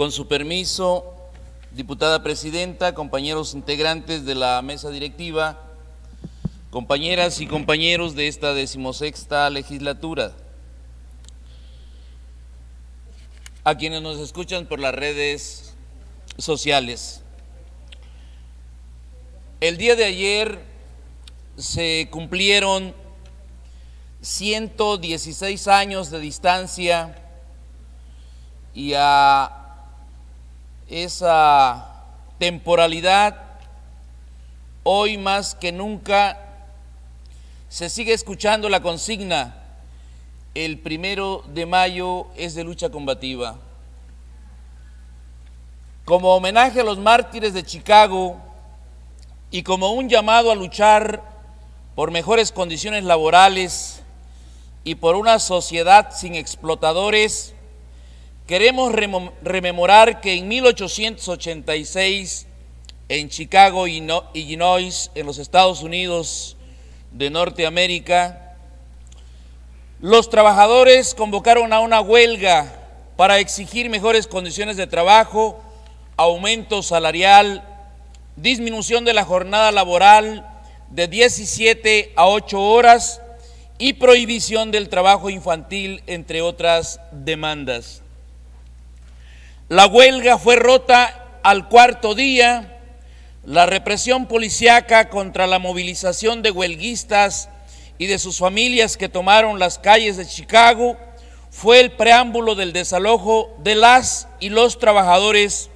Con su permiso, diputada presidenta, compañeros integrantes de la mesa directiva, compañeras y compañeros de esta decimosexta legislatura, a quienes nos escuchan por las redes sociales. El día de ayer se cumplieron 116 años de distancia y a esa temporalidad, hoy más que nunca se sigue escuchando la consigna, el primero de mayo es de lucha combativa. Como homenaje a los mártires de Chicago y como un llamado a luchar por mejores condiciones laborales y por una sociedad sin explotadores, queremos rememorar que en 1886, en Chicago, y Illinois, en los Estados Unidos de Norteamérica, los trabajadores convocaron a una huelga para exigir mejores condiciones de trabajo, aumento salarial, disminución de la jornada laboral de 17 a 8 horas y prohibición del trabajo infantil, entre otras demandas. La huelga fue rota al cuarto día. La represión policiaca contra la movilización de huelguistas y de sus familias que tomaron las calles de Chicago fue el preámbulo del desalojo de las y los trabajadores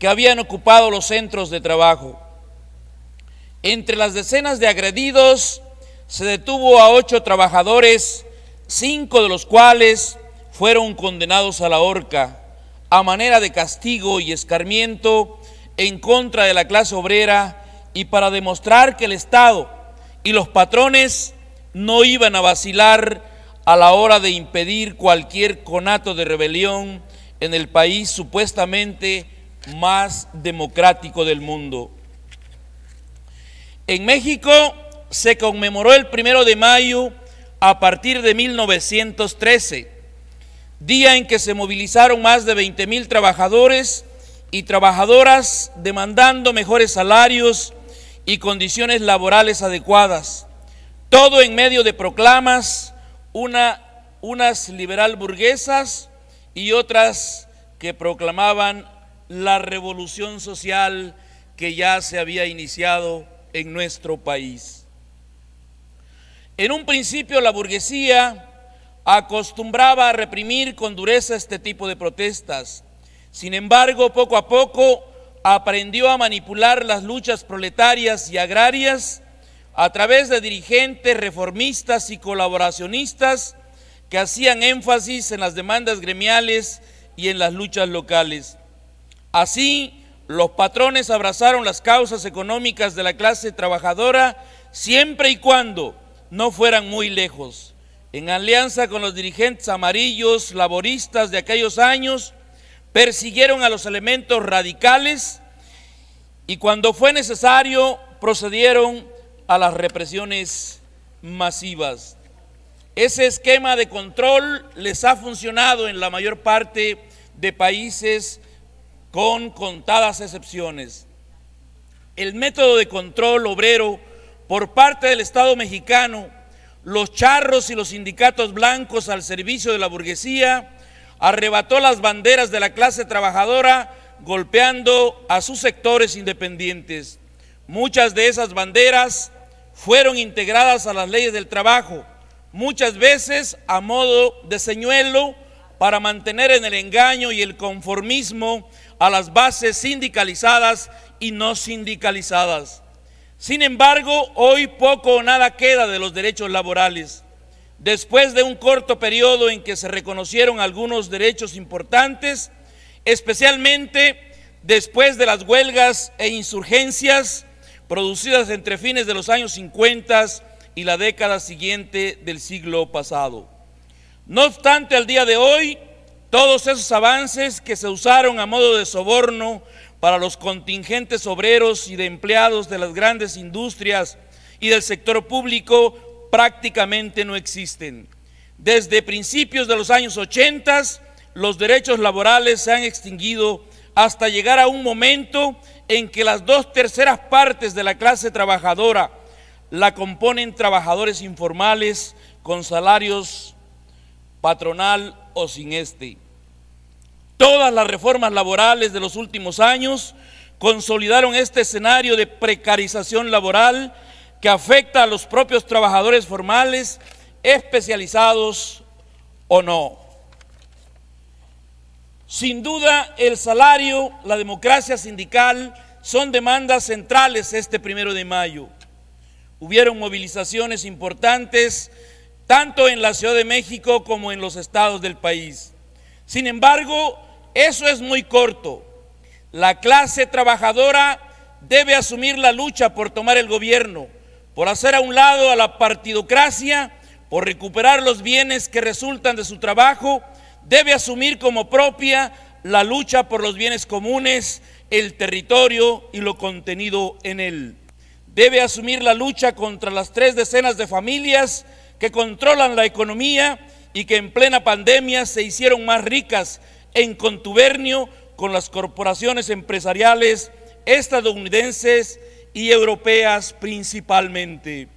que habían ocupado los centros de trabajo. Entre las decenas de agredidos se detuvo a ocho trabajadores, cinco de los cuales fueron condenados a la horca a manera de castigo y escarmiento en contra de la clase obrera y para demostrar que el Estado y los patrones no iban a vacilar a la hora de impedir cualquier conato de rebelión en el país supuestamente más democrático del mundo. En México se conmemoró el primero de mayo a partir de 1913 día en que se movilizaron más de 20 mil trabajadores y trabajadoras demandando mejores salarios y condiciones laborales adecuadas. Todo en medio de proclamas, una, unas liberal burguesas y otras que proclamaban la revolución social que ya se había iniciado en nuestro país. En un principio la burguesía acostumbraba a reprimir con dureza este tipo de protestas. Sin embargo, poco a poco aprendió a manipular las luchas proletarias y agrarias a través de dirigentes reformistas y colaboracionistas que hacían énfasis en las demandas gremiales y en las luchas locales. Así, los patrones abrazaron las causas económicas de la clase trabajadora siempre y cuando no fueran muy lejos en alianza con los dirigentes amarillos laboristas de aquellos años, persiguieron a los elementos radicales y cuando fue necesario procedieron a las represiones masivas. Ese esquema de control les ha funcionado en la mayor parte de países con contadas excepciones. El método de control obrero por parte del Estado mexicano los charros y los sindicatos blancos al servicio de la burguesía, arrebató las banderas de la clase trabajadora golpeando a sus sectores independientes. Muchas de esas banderas fueron integradas a las leyes del trabajo, muchas veces a modo de señuelo para mantener en el engaño y el conformismo a las bases sindicalizadas y no sindicalizadas. Sin embargo, hoy poco o nada queda de los derechos laborales. Después de un corto periodo en que se reconocieron algunos derechos importantes, especialmente después de las huelgas e insurgencias producidas entre fines de los años 50 y la década siguiente del siglo pasado. No obstante, al día de hoy, todos esos avances que se usaron a modo de soborno para los contingentes obreros y de empleados de las grandes industrias y del sector público prácticamente no existen. Desde principios de los años 80, los derechos laborales se han extinguido hasta llegar a un momento en que las dos terceras partes de la clase trabajadora la componen trabajadores informales con salarios patronal o sin este. Todas las reformas laborales de los últimos años consolidaron este escenario de precarización laboral que afecta a los propios trabajadores formales, especializados o no. Sin duda, el salario, la democracia sindical son demandas centrales este primero de mayo. Hubieron movilizaciones importantes tanto en la Ciudad de México como en los estados del país. Sin embargo, eso es muy corto. La clase trabajadora debe asumir la lucha por tomar el gobierno, por hacer a un lado a la partidocracia, por recuperar los bienes que resultan de su trabajo, debe asumir como propia la lucha por los bienes comunes, el territorio y lo contenido en él. Debe asumir la lucha contra las tres decenas de familias que controlan la economía y que en plena pandemia se hicieron más ricas en contubernio con las corporaciones empresariales estadounidenses y europeas principalmente.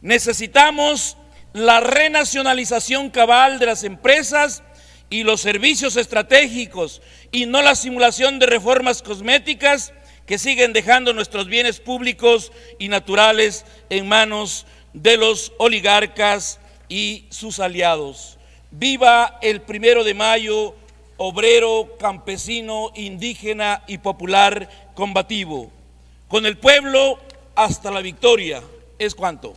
Necesitamos la renacionalización cabal de las empresas y los servicios estratégicos y no la simulación de reformas cosméticas que siguen dejando nuestros bienes públicos y naturales en manos de los oligarcas y sus aliados. Viva el primero de mayo obrero, campesino, indígena y popular combativo. Con el pueblo hasta la victoria. Es cuanto.